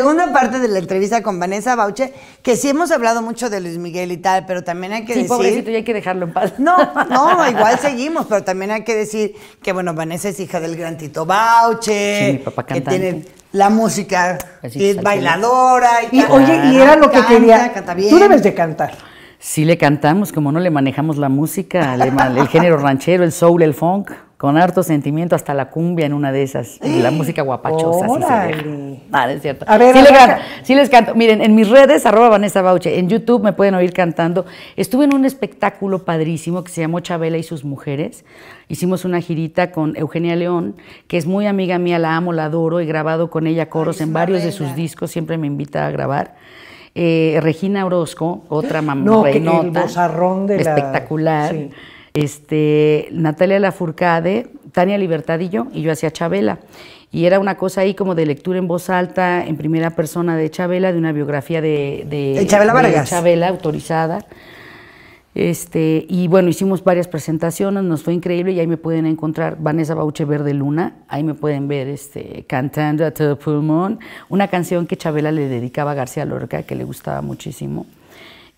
segunda parte de la entrevista con Vanessa Bauche, que sí hemos hablado mucho de Luis Miguel y tal, pero también hay que sí, decir. pobrecito, ya hay que dejarlo en paz. No, no, igual seguimos, pero también hay que decir que, bueno, Vanessa es hija del gran Tito Bauche. Que tiene la música, es bailadora. Y, oye, y era lo que quería. Canta Tú debes de cantar. Sí, le cantamos, como no le manejamos la música, el género ranchero, el soul, el funk con harto sentimiento hasta la cumbia en una de esas, y la música guapachosa. si ah, es cierto. A ver, Les canto, Miren, en mis redes, arroba Vanessa Bauche, en YouTube me pueden oír cantando. Estuve en un espectáculo padrísimo que se llamó Chabela y sus mujeres. Hicimos una girita con Eugenia León, que es muy amiga mía, la amo, la adoro, he grabado con ella coros en varios de sus discos, siempre me invita a grabar. Eh, Regina Orozco, otra mamá no, de espectacular este, Natalia Lafourcade, Tania Libertadillo y yo hacía Chabela. Y era una cosa ahí como de lectura en voz alta, en primera persona de Chabela, de una biografía de, de Chabela De autorizada. Este, y bueno, hicimos varias presentaciones, nos fue increíble y ahí me pueden encontrar Vanessa Bauche Verde Luna, ahí me pueden ver este, cantando a todo pulmón, una canción que Chabela le dedicaba a García Lorca, que le gustaba muchísimo.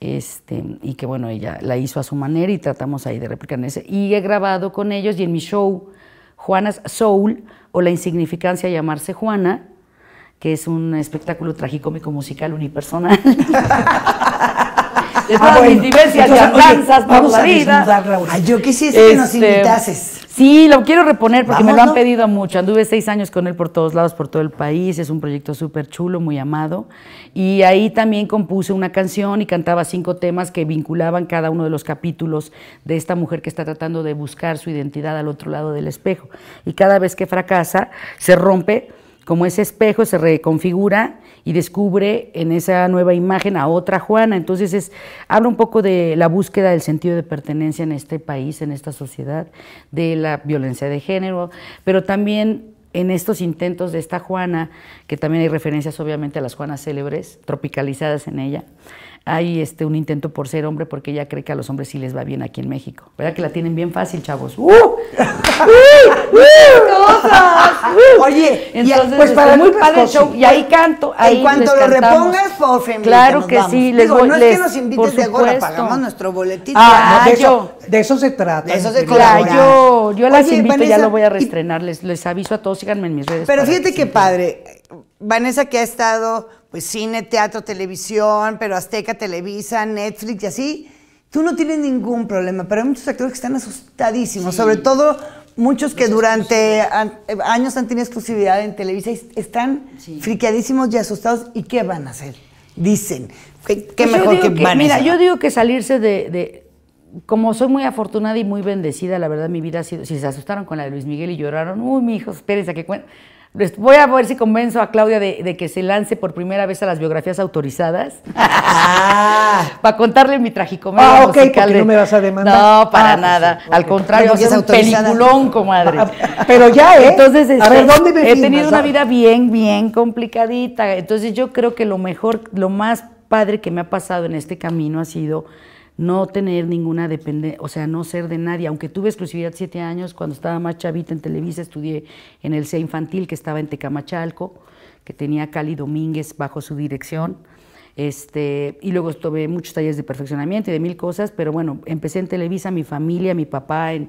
Este, y que bueno, ella la hizo a su manera y tratamos ahí de replicar en ese. Y he grabado con ellos y en mi show, Juanas Soul, o La insignificancia llamarse Juana, que es un espectáculo tragicómico musical unipersonal. la vida. yo quisiese que nos este, invitases. Sí, lo quiero reponer porque me lo han pedido mucho. Anduve seis años con él por todos lados, por todo el país. Es un proyecto súper chulo, muy amado. Y ahí también compuse una canción y cantaba cinco temas que vinculaban cada uno de los capítulos de esta mujer que está tratando de buscar su identidad al otro lado del espejo. Y cada vez que fracasa, se rompe como ese espejo se reconfigura y descubre en esa nueva imagen a otra Juana. Entonces es, habla un poco de la búsqueda del sentido de pertenencia en este país, en esta sociedad, de la violencia de género, pero también en estos intentos de esta Juana, que también hay referencias obviamente a las Juanas célebres, tropicalizadas en ella, hay este, un intento por ser hombre porque ella cree que a los hombres sí les va bien aquí en México. ¿Verdad que la tienen bien fácil, chavos? ¡Uh! ¡Uh! ¡Uh! ¡Cosas! ¡Uh! Oye, entonces, pues este, para muy padre el show. Y ahí canto. Ahí y cuando lo repongas, por favor, Claro que sí, les voy, no es que nos invites de pagamos nuestro boletito. Ah, de, eso, de eso se trata. De eso se yo, yo las invito, ya lo voy a reestrenar, les, les aviso a todos, síganme en mis redes. Pero fíjate qué padre, Vanessa que ha estado pues cine, teatro, televisión, pero Azteca, Televisa, Netflix y así, tú no tienes ningún problema, pero hay muchos actores que están asustadísimos, sobre todo muchos que durante eh, años han tenido exclusividad en Televisa y están friqueadísimos y asustados. ¿Y qué van a hacer? Dicen. ¿Qué, pues mejor que, Mira, yo digo que salirse de, Como soy muy afortunada y muy bendecida, la verdad, mi vida ha sido. Si se asustaron con la de Luis Miguel y lloraron, uy, mi hijo, espérense a que cuento... Voy a ver si convenzo a Claudia de, que se lance por primera vez a las biografías autorizadas. Ah. para contarle mi tragicomedia ah, ok, no para ah, nada. Al contrario, es un peliculón, comadre. Ah, pero ya, ¿eh? Entonces, a ver, este, ¿dónde me He tenido una vida bien, bien complicadita. Entonces, yo creo que lo mejor, lo más padre que me ha pasado en este camino ha sido no tener ninguna dependencia, o sea, no ser de nadie. Aunque tuve exclusividad siete años, cuando estaba más chavita en Televisa, estudié en el CEA Infantil, que estaba en Tecamachalco, que tenía Cali Domínguez bajo su dirección. Este, y luego tuve muchos talleres de perfeccionamiento y de mil cosas, pero bueno, empecé en Televisa, mi familia, mi papá en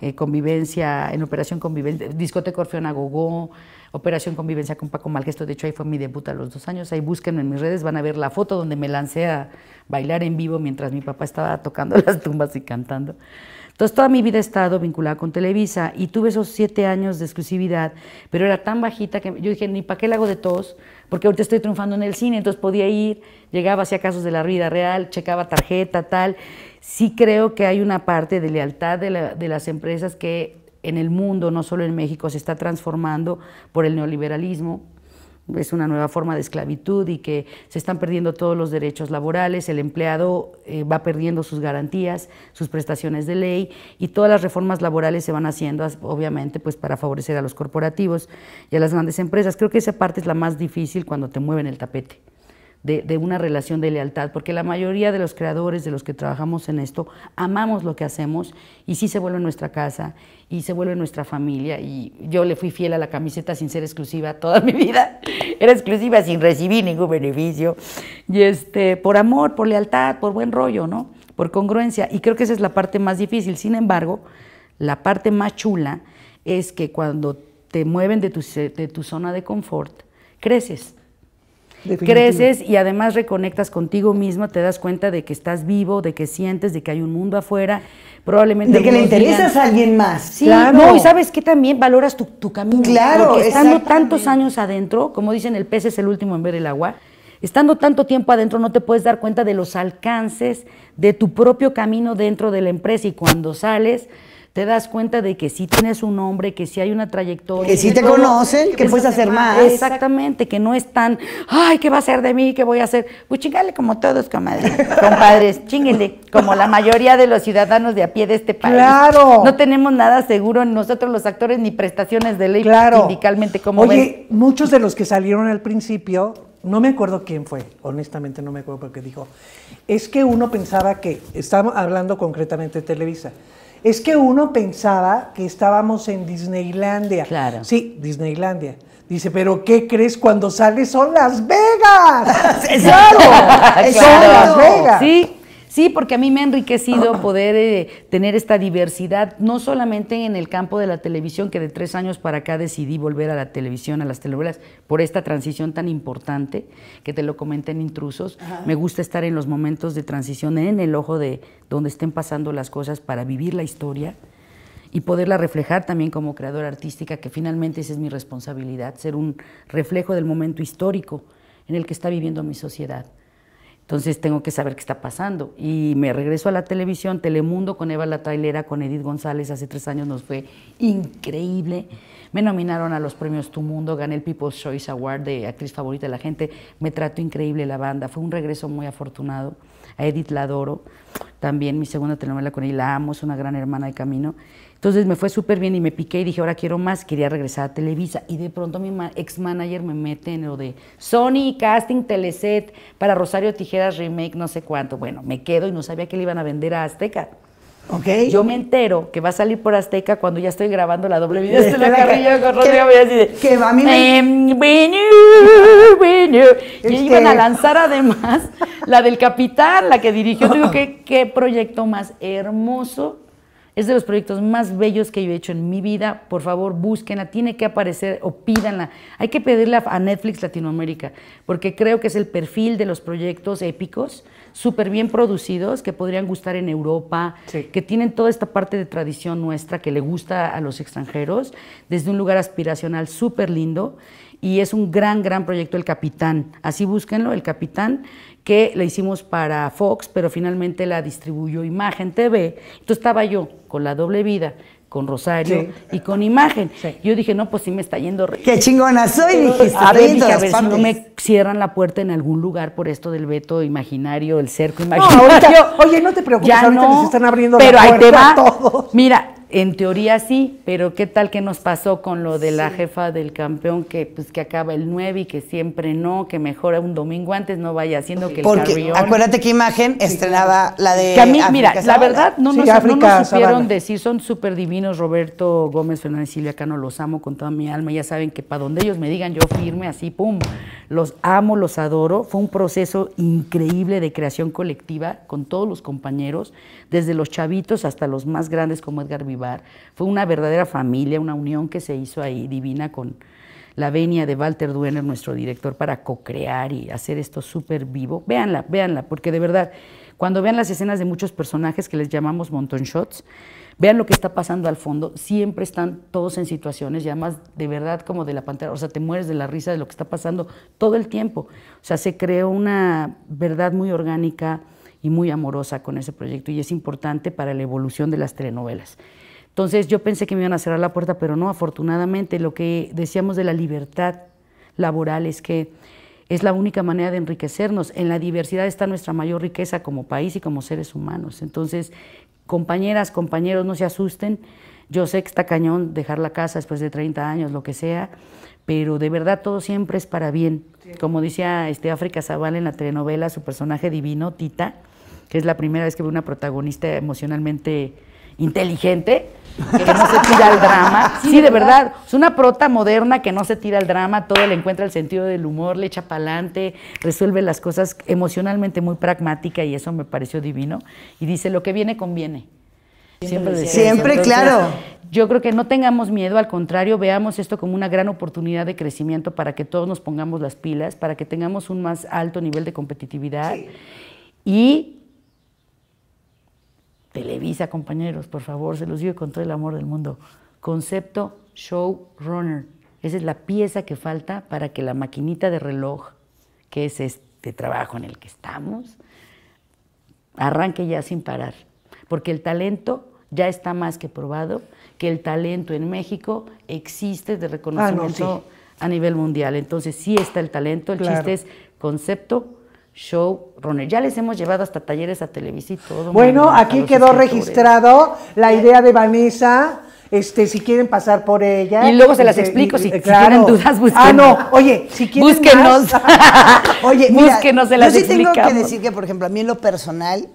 eh, convivencia, en operación convivencia, discoteca Orfeón Agogó, Operación Convivencia con Paco Malgesto, de hecho ahí fue mi debut a los dos años, ahí búsquenme en mis redes, van a ver la foto donde me lancé a bailar en vivo mientras mi papá estaba tocando las tumbas y cantando. Entonces toda mi vida he estado vinculada con Televisa y tuve esos siete años de exclusividad, pero era tan bajita que yo dije, ni para qué la hago de tos, porque ahorita estoy triunfando en el cine, entonces podía ir, llegaba, hacia casos de la vida real, checaba tarjeta, tal. Sí creo que hay una parte de lealtad de las empresas que en el mundo, no solo en México, se está transformando por el neoliberalismo. Es una nueva forma de esclavitud y que se están perdiendo todos los derechos laborales, el empleado eh, va perdiendo sus garantías, sus prestaciones de ley y todas las reformas laborales se van haciendo, obviamente, pues para favorecer a los corporativos y a las grandes empresas. Creo que esa parte es la más difícil cuando te mueven el tapete de, una relación de lealtad, porque la mayoría de los creadores, de los que trabajamos en esto, amamos lo que hacemos y sí se vuelve nuestra casa y se vuelve nuestra familia. Y yo le fui fiel a la camiseta sin ser exclusiva toda mi vida, era exclusiva sin recibir ningún beneficio. Y este, por amor, por lealtad, por buen rollo, ¿no? Por congruencia. Y creo que esa es la parte más difícil. Sin embargo, la parte más chula es que cuando te mueven de tu, de tu zona de confort, creces creces y además reconectas contigo mismo, te das cuenta de que estás vivo, de que sientes, de que hay un mundo afuera, probablemente... De que le interesas a alguien más. Sí, claro. no, y sabes que también valoras tu, tu camino. Claro, Porque estando tantos años adentro, como dicen, el pez es el último en ver el agua, estando tanto tiempo adentro no te puedes dar cuenta de los alcances de tu propio camino dentro de la empresa y cuando sales te das cuenta de que sí tienes un nombre, que si hay una trayectoria. Que sí te conocen, que, puedes hacer más. Exactamente, que no es tan, ay, ¿qué va a ser de mí? ¿Qué voy a hacer? Pues chingale como todos, compadres, chinguenle, como la mayoría de los ciudadanos de a pie de este país. ¡Claro! No tenemos nada seguro nosotros los actores ni prestaciones de ley claro. sindicalmente como Oye, muchos de los que salieron al principio no me acuerdo quién fue, honestamente no me acuerdo porque dijo, es que uno pensaba que, estamos hablando concretamente de Televisa, es que uno pensaba que estábamos en Disneylandia. Claro. Sí, Disneylandia. Dice, pero ¿qué crees cuando sales? Son Las Vegas. claro, son Las Vegas. Sí. Sí, porque a mí me ha enriquecido poder eh, tener esta diversidad, no solamente en el campo de la televisión, que de tres años para acá decidí volver a la televisión, a las telenovelas, por esta transición tan importante, que te lo comenté en Intrusos. Me gusta estar en los momentos de transición, en el ojo de donde estén pasando las cosas para vivir la historia y poderla reflejar también como creadora artística, que finalmente esa es mi responsabilidad, ser un reflejo del momento histórico en el que está viviendo mi sociedad. Entonces tengo que saber qué está pasando. Y me regreso a la televisión, Telemundo con Eva La Trailera, con Edith González, hace tres años nos fue increíble. Me nominaron a los premios Tu Mundo, gané el People's Choice Award de actriz favorita de la gente, me trató increíble la banda, fue un regreso muy afortunado. A Edith la adoro, también mi segunda telenovela con ella, la amo, es una gran hermana de camino. Entonces me fue súper bien y me piqué y dije, ahora quiero más, quería regresar a Televisa. Y de pronto mi ex manager me mete en lo de Sony, casting, teleset, para Rosario Tijeras, remake, no sé cuánto. Bueno, me quedo y no sabía que le iban a vender a Azteca. Okay. Yo me entero que va a salir por Azteca cuando ya estoy grabando la doble vida la, carrilla con Rodrigo Que va a mí me... Em, y iban a este lanzar además la del Capitán, la que dirigió. Digo, qué proyecto más hermoso es de los proyectos más bellos que yo he hecho en mi vida. Por favor, búsquenla. Tiene que aparecer o pídanla. Hay que pedirla a Netflix Latinoamérica, porque creo que es el perfil de los proyectos épicos, súper bien producidos, que podrían gustar en Europa, que tienen toda esta parte de tradición nuestra que le gusta a los extranjeros, desde un lugar aspiracional súper lindo. Y es un gran, gran proyecto, El Capitán. Así búsquenlo, El Capitán que la hicimos para Fox, pero finalmente la distribuyó Imagen TV. Entonces estaba yo con la doble vida, con Rosario y con Imagen. Yo dije, no, pues sí me está yendo re. Qué chingona soy, dijiste. A ver, dije, a ver si no me cierran la puerta en algún lugar por esto del veto imaginario, el cerco imaginario. No, oye, no te preocupes, ya ahorita no, están abriendo la puerta te va. a todos. Mira, en teoría sí, pero ¿qué tal que nos pasó con lo de la jefa del campeón que pues que acaba el 9 y que siempre no, que mejora un domingo antes no vaya haciendo que el Porque acuérdate qué imagen estrenaba la de que a mí, mira, la verdad no nos, no supieron decir, son súper divinos Roberto Gómez Fernández y Silvia Cano, los amo con toda mi alma, ya saben que para donde ellos me digan yo firme así, pum, los amo, los adoro, fue un proceso increíble de creación colectiva con todos los compañeros, desde los chavitos hasta los más grandes como Edgar Vivar fue una verdadera familia, una unión que se hizo ahí divina con la venia de Walter Duener, nuestro director, para co-crear y hacer esto súper vivo. Véanla, véanla, porque de verdad, cuando vean las escenas de muchos personajes que les llamamos Monton shots, vean lo que está pasando al fondo, siempre están todos en situaciones, y además de verdad como de la pantera, o sea, te mueres de la risa de lo que está pasando todo el tiempo. O sea, se creó una verdad muy orgánica y muy amorosa con ese proyecto y es importante para la evolución de las telenovelas. Entonces yo pensé que me iban a cerrar la puerta, pero no, afortunadamente lo que decíamos de la libertad laboral es que es la única manera de enriquecernos. En la diversidad está nuestra mayor riqueza como país y como seres humanos. Entonces, compañeras, compañeros, no se asusten. Yo sé que está cañón dejar la casa después de 30 años, lo que sea, pero de verdad todo siempre es para bien. Como decía este África Zaval en la telenovela, su personaje divino, Tita, que es la primera vez que ve una protagonista emocionalmente inteligente, que no se tira al drama. Sí, de verdad. Es una prota moderna que no se tira al drama, todo le encuentra el sentido del humor, le echa pa'lante, resuelve las cosas emocionalmente muy pragmática y eso me pareció divino. Y dice, lo que viene, conviene. Siempre, siempre, claro. Yo creo que no tengamos miedo, al contrario, veamos esto como una gran oportunidad de crecimiento para que todos nos pongamos las pilas, para que tengamos un más alto nivel de competitividad y Televisa, compañeros, por favor, se los digo con todo el amor del mundo. Concepto showrunner. Esa es la pieza que falta para que la maquinita de reloj, que es este trabajo en el que estamos, arranque ya sin parar. Porque el talento ya está más que probado, que el talento en México existe de ah, reconocimiento a nivel mundial. Entonces sí está el talento, el chiste es concepto, show runner. Ya les hemos llevado hasta talleres a Televisa y todo. Bueno, aquí quedó registrado la idea de Vanessa. Este, si quieren pasar por ella. Y luego se las este, explico, eh, si, tienen dudas, busquen. Ah, no, oye, si quieren Búsquenos. oye, mira, búsquenos, Yo sí tengo que decir que, por ejemplo, a mí en lo personal,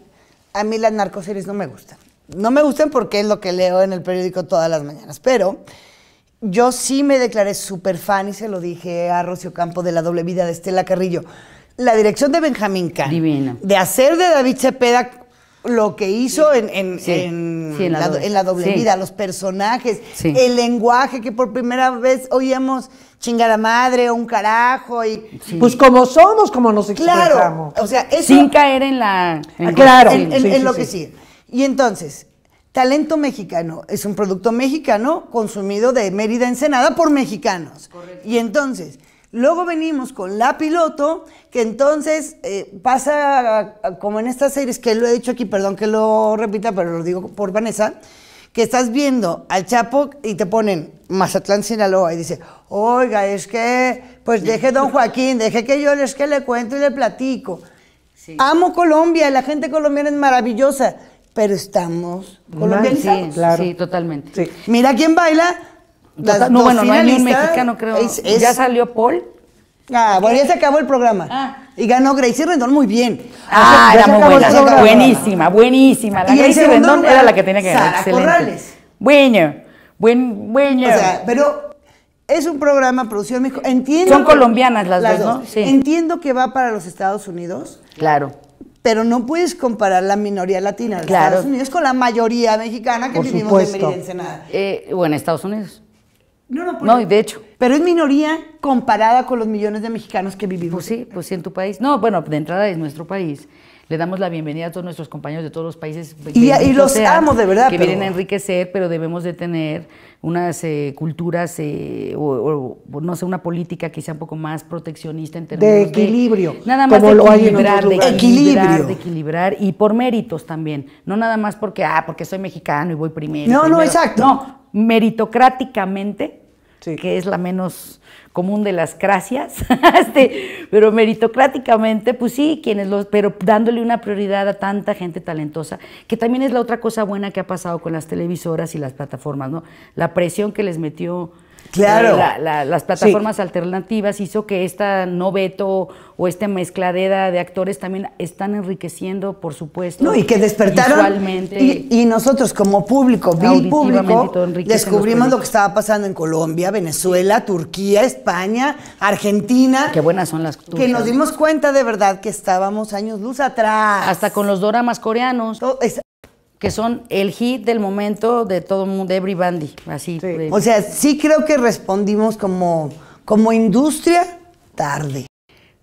a mí las narcoseries no me gustan. No me gustan porque es lo que leo en el periódico todas las mañanas, pero... Yo sí me declaré súper fan y se lo dije a Rocío Campo de La Doble Vida de Estela Carrillo la dirección de Benjamín Can. Divino. De hacer de David Cepeda lo que hizo en, en, la, doble, vida, los personajes, el lenguaje que por primera vez oíamos chingada madre un carajo y pues como somos, como nos expresamos. Claro, o sea, eso, sin caer en la ah, claro, en, lo que sí. Y entonces, Talento Mexicano es un producto mexicano consumido de Mérida Ensenada por mexicanos. Y entonces, Luego venimos con la piloto, que entonces eh, pasa como en estas series, que lo he dicho aquí, perdón que lo repita, pero lo digo por Vanessa, que estás viendo al Chapo y te ponen Mazatlán, Sinaloa, y dice, oiga, es que, pues deje don Joaquín, deje que yo les que le cuento y le platico. Amo Colombia, la gente colombiana es maravillosa, pero estamos Colombia, Sí, sí, totalmente. Mira quién baila, no, bueno, no hay ni un mexicano, creo. Ya salió Paul. Ah, bueno, ya eh, se acabó el programa. Ah. Y ganó Gracie Rendón muy bien. Ah, era muy buena. Buenísima, buenísima. La Gracie Rendón era la que tenía que ganar. Corrales. Bueno, buen, O sea, pero es un programa producido en México. Entiendo Son colombianas las, dos, ¿no? Sí. Entiendo que va para los Estados Unidos. Claro. Pero no puedes comparar la minoría latina de los Estados Unidos con la mayoría mexicana que vivimos en el Ensenada. Eh, o en Estados Unidos. No, no, no, y de hecho. Pero es minoría comparada con los millones de mexicanos que vivimos. Pues sí, pues sí, en tu país. No, bueno, de entrada es nuestro país. Le damos la bienvenida a todos nuestros compañeros de todos los países. Y, y los de verdad. Que vienen a enriquecer, pero debemos de tener unas eh, culturas eh, o, no sé, una política que sea un poco más proteccionista en términos de equilibrio. nada más de equilibrar, de equilibrar, de equilibrar y por méritos también, no nada más porque ah, porque soy mexicano y voy primero. No, no, exacto. No, meritocráticamente, que es la menos común de las gracias, este, pero meritocráticamente, pues sí, quienes los, pero dándole una prioridad a tanta gente talentosa, que también es la otra cosa buena que ha pasado con las televisoras y las plataformas, ¿no? La presión que les metió Claro. Eh, las plataformas alternativas hizo que esta noveto o esta mezcladera de actores también están enriqueciendo, por supuesto. No, y que despertaron. Y, y, nosotros como público, público, descubrimos lo que estaba pasando en Colombia, Venezuela, Turquía, España, Argentina. Qué buenas son las Que nos dimos cuenta de verdad que estábamos años luz atrás. Hasta con los doramas coreanos que son el hit del momento de todo mundo, de everybody, así. Pues. O sea, sí creo que respondimos como, como industria tarde.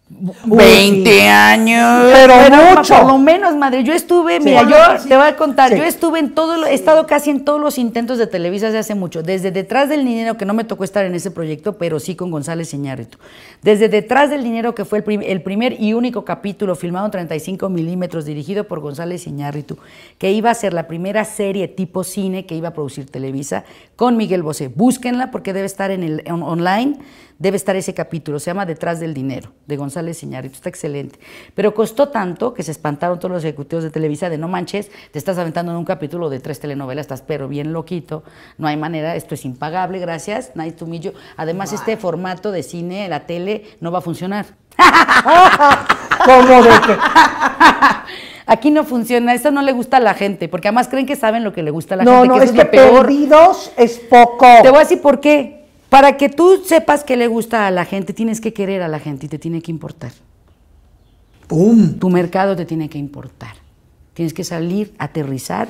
20 años. Pero, mucho. Por lo menos, madre. Yo estuve, mira, yo te voy a contar, yo estuve en todo, he estado casi en todos los intentos de Televisa desde hace mucho. Desde detrás del dinero, que no me tocó estar en ese proyecto, pero sí con González Iñárritu. Desde detrás del dinero, que fue el, primer y único capítulo filmado en 35 milímetros, dirigido por González Iñárritu, que iba a ser la primera serie tipo cine que iba a producir Televisa, con Miguel Bosé. Búsquenla porque debe estar en el online, debe estar ese capítulo, se llama Detrás del Dinero, de González Iñárritu, está excelente. Pero costó tanto que se espantaron todos los ejecutivos de Televisa de no manches, te estás aventando en un capítulo de tres telenovelas, estás pero bien loquito, no hay manera, esto es impagable, gracias, nice to Además, este formato de cine, la tele, no va a funcionar. ¿Cómo de qué? Aquí no funciona, esto no le gusta a la gente, porque además creen que saben lo que le gusta a la gente. No, que es, que es poco. Te voy a decir por qué. Para que tú sepas qué le gusta a la gente, tienes que querer a la gente y te tiene que importar. ¡Pum! Tu mercado te tiene que importar. Tienes que salir, aterrizar,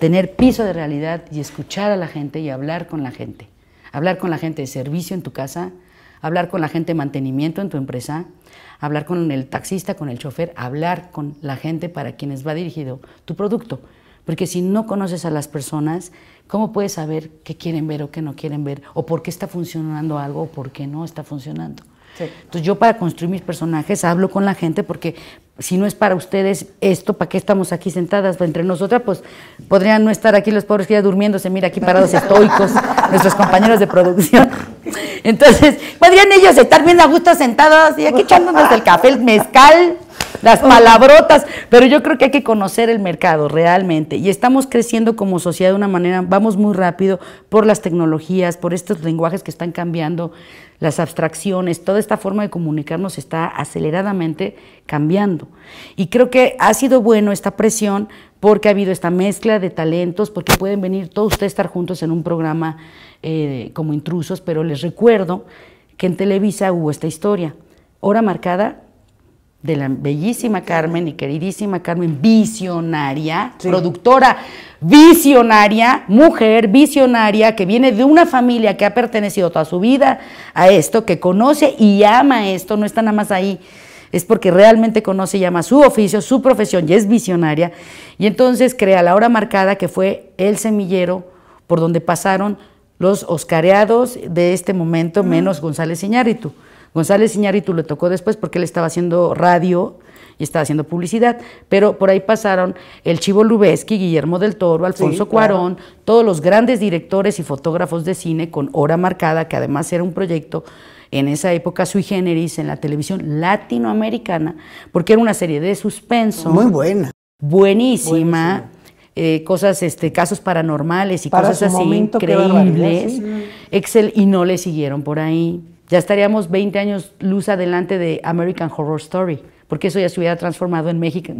tener piso de realidad y escuchar a la gente y hablar con la gente. Hablar con la gente de servicio en tu casa, hablar con la gente de mantenimiento en tu empresa, hablar con el taxista, con el chofer, hablar con la gente para quienes va dirigido tu producto. Porque si no conoces a las personas, ¿cómo puedes saber qué quieren ver o qué no quieren ver? O por qué está funcionando algo o por qué no está funcionando. Entonces yo para construir mis personajes hablo con la gente porque si no es para ustedes esto, ¿para qué estamos aquí sentadas pues, entre nosotras? Pues podrían no estar aquí los pobres que ya durmiéndose, mira aquí parados estoicos, nuestros compañeros de producción. Entonces, podrían ellos estar bien a gusto sentados y aquí echándonos el café, mezcal, las palabrotas, pero yo creo que hay que conocer el mercado realmente. Y estamos creciendo como sociedad de una manera, vamos muy rápido por las tecnologías, por estos lenguajes que están cambiando, las abstracciones, toda esta forma de comunicarnos está aceleradamente cambiando. Y creo que ha sido bueno esta presión porque ha habido esta mezcla de talentos, porque pueden venir todos ustedes estar juntos en un programa eh, como intrusos, pero les recuerdo que en Televisa hubo esta historia. Hora marcada de la bellísima Carmen y queridísima Carmen, visionaria, productora, visionaria, mujer visionaria, que viene de una familia que ha pertenecido toda su vida a esto, que conoce y ama esto, no está nada más ahí es porque realmente conoce y ama su oficio, su profesión y es visionaria. Y entonces crea la hora marcada que fue el semillero por donde pasaron los oscareados de este momento, menos González Iñárritu. González Iñárritu le tocó después porque él estaba haciendo radio y estaba haciendo publicidad, pero por ahí pasaron el Chivo Lubeski, Guillermo del Toro, Alfonso Cuarón, todos los grandes directores y fotógrafos de cine con hora marcada, que además era un proyecto en esa época sui generis en la televisión latinoamericana, porque era una serie de suspenso. Muy buena. Buenísima. Eh, cosas, este, casos paranormales y cosas así increíbles. Excel, y no le siguieron por ahí. Ya estaríamos 20 años luz adelante de American Horror Story, porque eso ya se hubiera transformado en Mexican,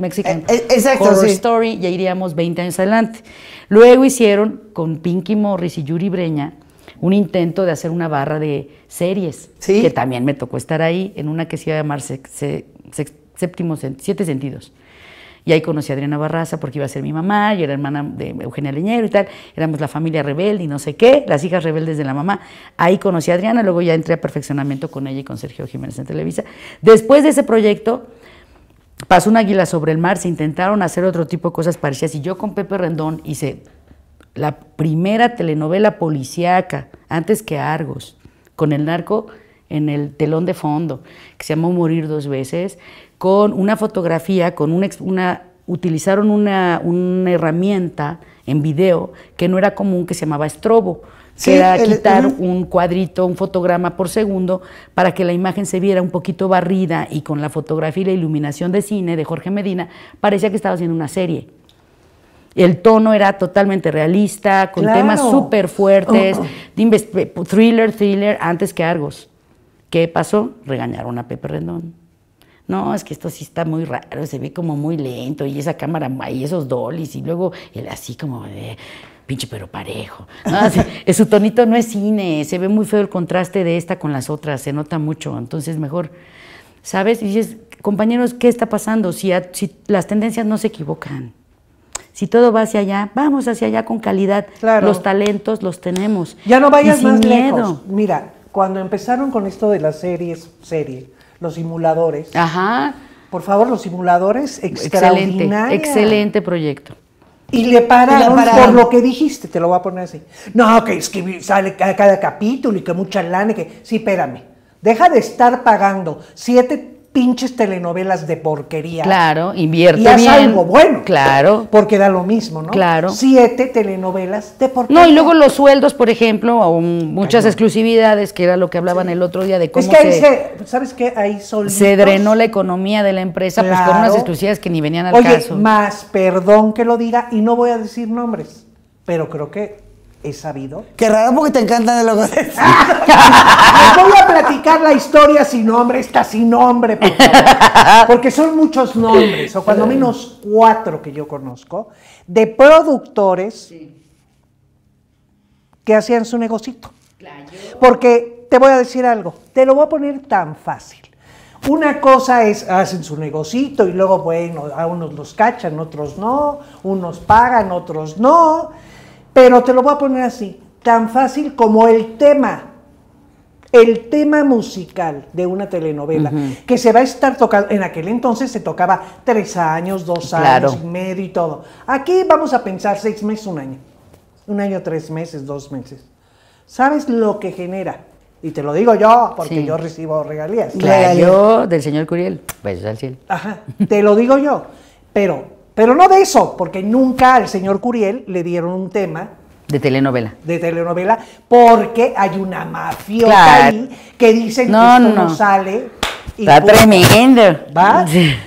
eh, eh, Horror Story, ya iríamos 20 años adelante. Luego hicieron con Pinky Morris y Yuri Breña un intento de hacer una barra de series, que también me tocó estar ahí, en una que se iba a llamar Siete Sentidos. Y ahí conocí a Adriana Barraza porque iba a ser mi mamá, yo era hermana de Eugenia Leñero y tal, éramos la familia rebelde y no sé qué, las hijas rebeldes de la mamá. Ahí conocí a Adriana, luego ya entré a perfeccionamiento con ella y con Sergio Jiménez en Televisa. Después de ese proyecto, pasó un águila sobre el mar, se intentaron hacer otro tipo de cosas parecidas y yo con Pepe Rendón hice la primera telenovela policíaca, antes que Argos, con el narco en el telón de fondo, que se llamó Morir dos veces, con una fotografía, con una, utilizaron una, herramienta en video que no era común, que se llamaba estrobo, que era quitar un cuadrito, un fotograma por segundo, para que la imagen se viera un poquito barrida y con la fotografía y la iluminación de cine de Jorge Medina, parecía que estaba haciendo una serie. El tono era totalmente realista, con temas súper fuertes, oh. thriller, thriller, antes que Argos. ¿Qué pasó? Regañaron a Pepe Rendón. No, es que esto sí está muy raro, se ve como muy lento, y esa cámara, y esos dolis, y luego él así como de pinche pero parejo. su tonito no es cine, se ve muy feo el contraste de esta con las otras, se nota mucho, entonces mejor, ¿sabes? Y dices, compañeros, ¿qué está pasando? si las tendencias no se equivocan. Si todo va hacia allá, vamos hacia allá con calidad. Los talentos los tenemos. Ya no vayas más lejos. Mira, cuando empezaron con esto de las series, serie, los simuladores. Ajá. Por favor, los simuladores, excelente, excelente proyecto. Y le pararon, por lo que dijiste, te lo voy a poner así. No, que es que sale cada, capítulo y que mucha lana, que sí, espérame. Deja de estar pagando siete pinches telenovelas de porquería. Claro, invierte y algo bueno. Claro. Porque da lo mismo, ¿no? Claro. Siete telenovelas de porquería. No, y luego los sueldos, por ejemplo, o muchas exclusividades, que era lo que hablaban el otro día de cómo es que se, ahí se, ¿sabes qué? Ahí solitos. Se drenó la economía de la empresa pues con unas exclusividades que ni venían al Oye, más, perdón que lo diga, y no voy a decir nombres, pero creo que he sabido. Qué raro porque te encantan de voy a platicar la historia sin nombre, esta sin nombre, por Porque son muchos nombres, o cuando menos cuatro que yo conozco, de productores que hacían su negocito. Porque te voy a decir algo, te lo voy a poner tan fácil. Una cosa es, hacen su negocito y luego, bueno, a unos los cachan, otros no, unos pagan, otros no pero te lo voy a poner así, tan fácil como el tema, el tema musical de una telenovela, que se va a estar tocando, en aquel entonces se tocaba tres años, dos años y medio y todo. Aquí vamos a pensar seis meses, un año, un año, tres meses, dos meses. ¿Sabes lo que genera? Y te lo digo yo, porque yo recibo regalías. Claro, yo del señor Curiel, pues al cielo. Ajá, te lo digo yo, pero pero no de eso, porque nunca al señor Curiel le dieron un tema. De telenovela. De telenovela, porque hay una mafiosa ahí que dicen que esto no. sale. Y Está tremendo. ¿Va?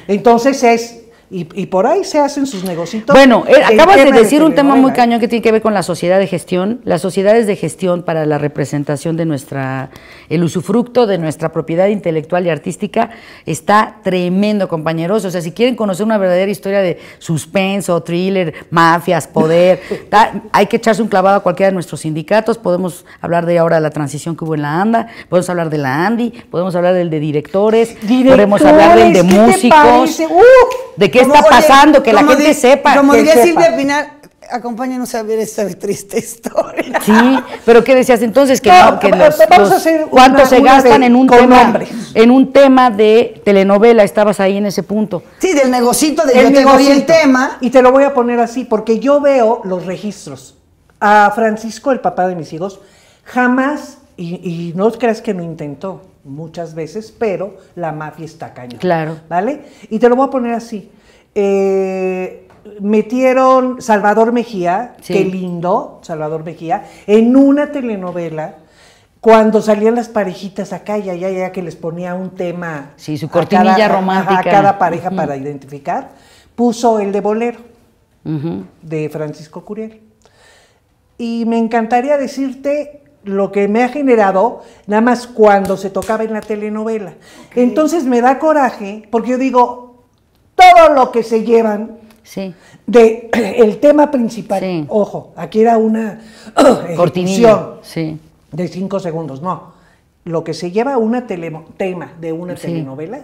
Entonces es y, por ahí se hacen sus negocios. Bueno, eh, acabas de decir un tema muy cañón que tiene que ver con la sociedad de gestión. Las sociedades de gestión para la representación de nuestra, el usufructo de nuestra propiedad intelectual y artística está tremendo, compañeros. O sea, si quieren conocer una verdadera historia de suspenso, thriller, mafias, poder, hay que echarse un clavado a cualquiera de nuestros sindicatos. Podemos hablar de ahora la transición que hubo en la ANDA, podemos hablar de la ANDI, podemos hablar del de directores, podemos hablar del de músicos de qué está pasando, que la gente sepa. Como diría Silvia final, acompáñenos a ver esta triste historia. Sí, pero ¿qué decías entonces? Que, ¿Cuánto se gastan en un tema en un tema de telenovela? Estabas ahí en ese punto. Sí, del negocito de el tema. Y te lo voy a poner así, porque yo veo los registros. A Francisco, el papá de mis hijos, jamás y, no creas que no intentó muchas veces, pero la mafia está cañón. Claro. ¿Vale? Y te lo voy a poner así. Eh, metieron Salvador Mejía, qué lindo, Salvador Mejía, en una telenovela. Cuando salían las parejitas acá y allá, ya que les ponía un tema. Sí, su cortinilla romántica. A, cada pareja para identificar, puso el de Bolero, de Francisco Curiel. Y me encantaría decirte lo que me ha generado nada más cuando se tocaba en la telenovela. Entonces me da coraje porque yo digo, todo lo que se llevan de el tema principal, ojo, aquí era una cortinilla de cinco segundos, no, lo que se lleva una un tema de una telenovela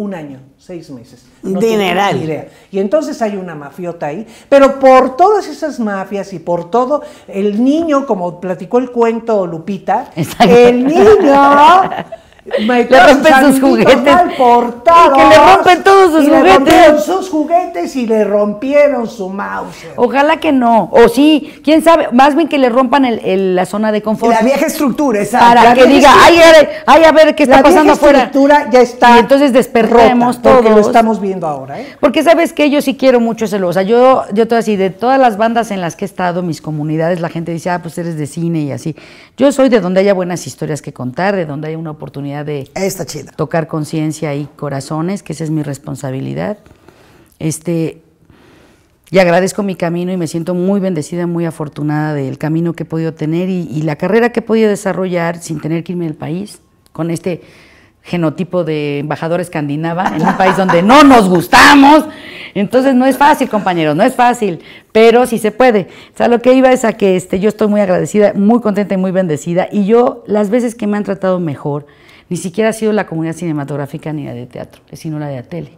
un año, seis meses. No Idea. Y entonces hay una mafiota ahí. Pero por todas esas mafias y por todo, el niño, como platicó el cuento Lupita, el niño le rompen sus juguetes. que le rompen todos sus juguetes. Le rompieron sus juguetes y le rompieron su mouse. Ojalá que no. O sí, quién sabe, más bien que le rompan el, la zona de confort. La vieja estructura, exacto. Para que diga, ay, ay, a ver qué está pasando afuera. La estructura ya está. Y entonces despertemos todo Porque lo estamos viendo ahora. ¿eh? Porque sabes que yo sí quiero mucho ese O sea, yo, yo todo así, de todas las bandas en las que he estado, mis comunidades, la gente dice, ah, pues eres de cine y así. Yo soy de donde haya buenas historias que contar, de donde haya una oportunidad de tocar conciencia y corazones, que esa es mi responsabilidad. Este, y agradezco mi camino y me siento muy bendecida, muy afortunada del camino que he podido tener y, la carrera que he podido desarrollar sin tener que irme del país, con este genotipo de embajadora escandinava en un país donde no nos gustamos. Entonces no es fácil, compañeros, no es fácil, pero si se puede. O sea, lo que iba es a que este, yo estoy muy agradecida, muy contenta y muy bendecida. Y yo, las veces que me han tratado mejor, ni siquiera ha sido la comunidad cinematográfica ni la de teatro, eh, sino la de la tele.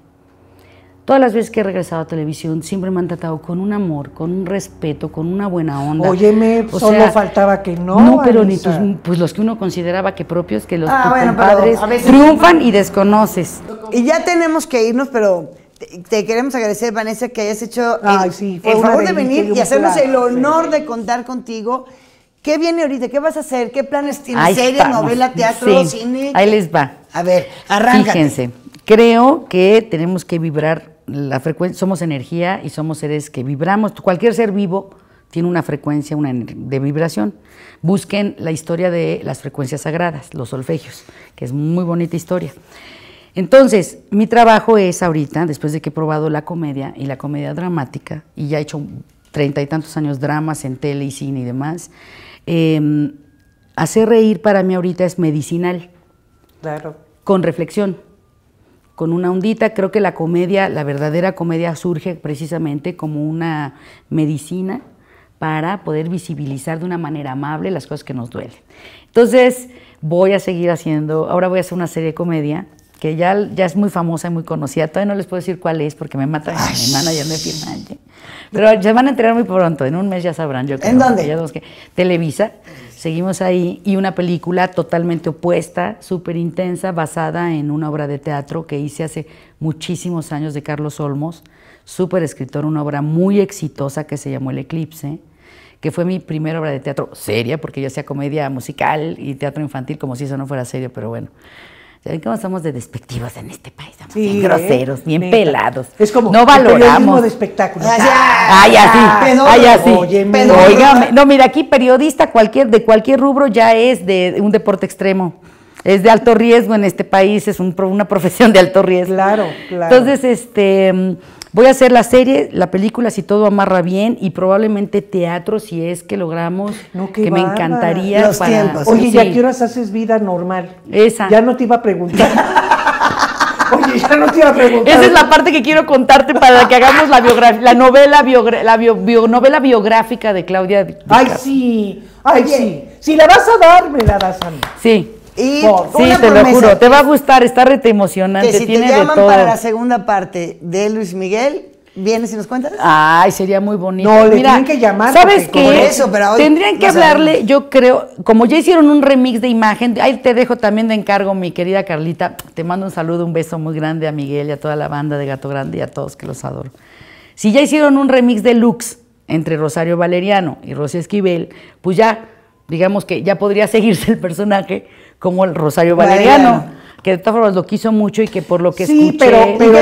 Todas las veces que he regresado a televisión siempre me han tratado con un amor, con un respeto, con una buena onda. Óyeme, solo faltaba que no. No, pero ni pues los que uno consideraba que propios, que los ah, padres triunfan y desconoces. Y ya tenemos que irnos, pero te queremos agradecer, Vanessa, que hayas hecho el, favor de venir y hacernos el honor de contar contigo. ¿Qué viene ahorita? ¿Qué vas a hacer? ¿Qué planes tienes? ¿Serie, novela, teatro, cine? Ahí les va. A ver, arranca. Fíjense, creo que tenemos que vibrar la frecuencia. Somos energía y somos seres que vibramos. Cualquier ser vivo tiene una frecuencia una de vibración. Busquen la historia de las frecuencias sagradas, los solfegios, que es muy bonita historia. Entonces, mi trabajo es ahorita, después de que he probado la comedia y la comedia dramática, y ya he hecho treinta y tantos años dramas en tele y cine y demás, Em, hacer reír para mí ahorita es medicinal. Claro. Con reflexión, con una ondita. Creo que la comedia, la verdadera comedia, surge precisamente como una medicina para poder visibilizar de una manera amable las cosas que nos duelen. Entonces, voy a seguir haciendo, ahora voy a hacer una serie de comedia que ya, ya es muy famosa y muy conocida. Todavía no les puedo decir cuál es porque me mata Ay. mi ya me firma. ¿eh? Pero se van a enterar muy pronto, en un mes ya sabrán. Yo ¿En dónde? Televisa, seguimos ahí, y una película totalmente opuesta, súper intensa, basada en una obra de teatro que hice hace muchísimos años de Carlos Olmos, súper escritor, una obra muy exitosa que se llamó El Eclipse que fue mi primera obra de teatro seria, porque yo hacía comedia musical y teatro infantil, como si eso no fuera serio, pero bueno. ¿Cómo somos de despectivos en este país? Somos bien ¿eh? groseros, bien pelados. Es como no valoramos. de espectáculos. Ay, así. Ay, así. Oigan, no, mira, aquí periodista cualquier, de cualquier rubro ya es de un deporte extremo. Es de alto riesgo en este país, es una profesión de alto riesgo. Claro, claro. Entonces, este mm, Voy a hacer la serie, la película si todo amarra bien y probablemente teatro si es que logramos, no, que me encantaría. para... Oye, ¿ya qué horas haces vida normal? Esa. Ya no te iba a preguntar. Oye, ya no te iba a preguntar. Esa es la parte que quiero contarte para que hagamos la la novela la bio novela biográfica de Claudia. Ay, sí. Ay, sí. Si la vas a dar, me la das a mí. Sí. Y sí, te lo juro, te va a gustar, está rete emocionante. si tiene te llaman para la segunda parte de Luis Miguel, ¿vienes y nos cuentas? Ay, sería muy bonito. No, le tienen que llamar. ¿Sabes qué? Tendrían que hablarle, yo creo, como ya hicieron un remix de imagen, ahí te dejo también de encargo, mi querida Carlita. Te mando un saludo, un beso muy grande a Miguel y a toda la banda de Gato Grande y a todos que los adoro. Si ya hicieron un remix de Lux entre Rosario Valeriano y Rosy Esquivel, pues ya, digamos que ya podría seguirse el personaje como el Rosario Valeriano. que de todas formas lo quiso mucho y que por lo que sí, escuché... pero, pero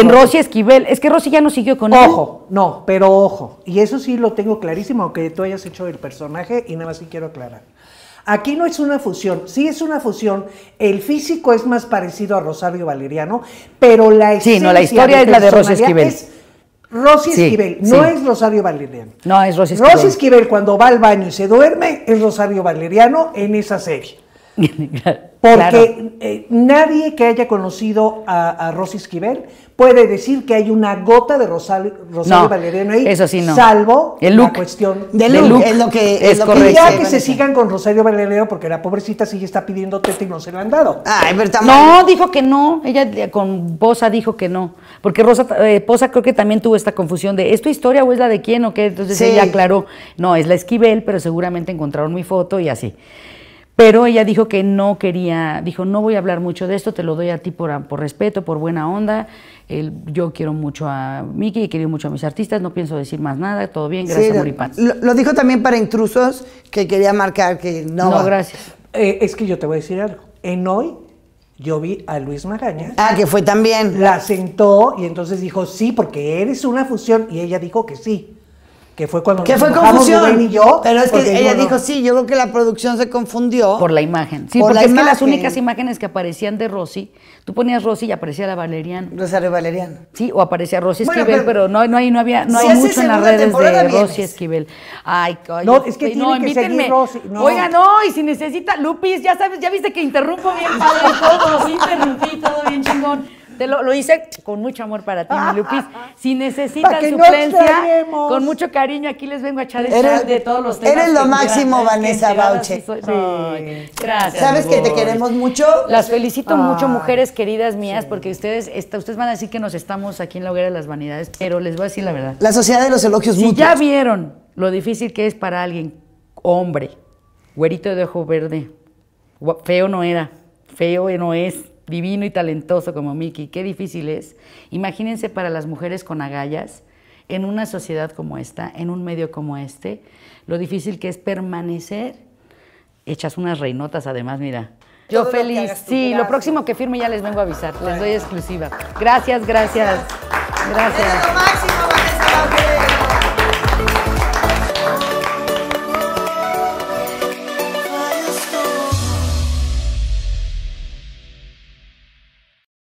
en Esquivel, es que Rosy ya no siguió con él. Ojo, no, pero ojo, y eso sí lo tengo clarísimo, aunque tú hayas hecho el personaje y nada más sí quiero aclarar. Aquí no es una fusión, sí es una fusión. El físico es más parecido a Rosario Valeriano, pero la esencia sí, no, la historia es la de Rosy Esquivel. Rosy Esquivel, no es Rosario Valeriano. No, es Rosy Esquivel. Rosy Esquivel cuando va al baño y se duerme es Rosario Valeriano en esa serie. Porque eh, nadie que haya conocido a, Rosy Esquivel puede decir que hay una gota de Rosario, Rosario Valeriano ahí. Eso sí, no. Salvo la cuestión de lo que es, Que ya que se sigan con Rosario Valeriano, porque la pobrecita sigue está pidiendo teta y no se la han dado. No, dijo que no. Ella eh, con Posa dijo que no. Porque Rosa, eh, creo que también tuvo esta confusión de ¿es tu historia o es la de quién o qué? Entonces ella aclaró, no, es la Esquivel, pero seguramente encontraron mi foto y así pero ella dijo que no quería, dijo, no voy a hablar mucho de esto, te lo doy a ti por, por respeto, por buena onda, yo quiero mucho a Miki y quiero mucho a mis artistas, no pienso decir más nada, todo bien, gracias, sí, Lo, dijo también para intrusos que quería marcar que no. No, gracias. Eh, es que yo te voy a decir algo, en hoy yo vi a Luis Maraña. Ah, que fue también. La sentó y entonces dijo, sí, porque eres una fusión, y ella dijo que sí que fue cuando que confusión y yo pero es que ella dijo sí yo creo que la producción se confundió por la imagen sí porque es que las únicas imágenes que aparecían de Rosy tú ponías Rosy y aparecía la Valeriana Rosario Valerian. sí o aparecía Rosy Esquivel pero, no no hay no había no hay mucho en las redes de Rosy Esquivel ay no es que tiene no, que invítenme. Rosy no. oiga no y si necesita Lupis ya sabes ya viste que interrumpo bien padre todo interrumpí todo bien chingón lo, hice con mucho amor para ti, mi Lupis. Si necesitan suplencia, con mucho cariño, aquí les vengo a echar de todos los temas. Eres lo máximo, Vanessa Bauche. Gracias. Sabes que te queremos mucho. Las felicito mucho, mujeres queridas mías, porque ustedes, ustedes van a decir que nos estamos aquí en la hoguera de las vanidades, pero les voy a decir la verdad. La sociedad de los elogios si ya vieron lo difícil que es para alguien, hombre, güerito de ojo verde, feo no era, feo no es, divino y talentoso como Miki, qué difícil es. Imagínense para las mujeres con agallas, en una sociedad como esta, en un medio como este, lo difícil que es permanecer. Echas unas reinotas además, mira. Yo feliz. sí, lo próximo que firme ya les vengo a avisar. Les doy exclusiva. Gracias, gracias. Gracias. gracias.